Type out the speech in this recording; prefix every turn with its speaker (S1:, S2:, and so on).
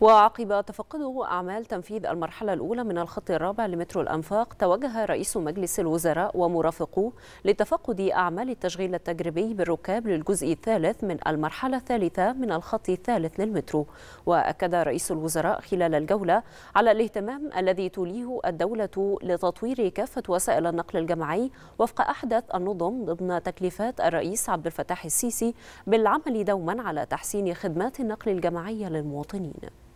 S1: وعقب تفقده أعمال تنفيذ المرحلة الأولى من الخط الرابع لمترو الأنفاق توجه رئيس مجلس الوزراء ومرافقوه لتفقد أعمال التشغيل التجريبي بالركاب للجزء الثالث من المرحلة الثالثة من الخط الثالث للمترو وأكد رئيس الوزراء خلال الجولة على الاهتمام الذي توليه الدولة لتطوير كافة وسائل النقل الجماعي وفق أحدث النظم ضمن تكليفات الرئيس عبد الفتاح السيسي بالعمل دوما على تحسين خدمات النقل الجماعي للمواطنين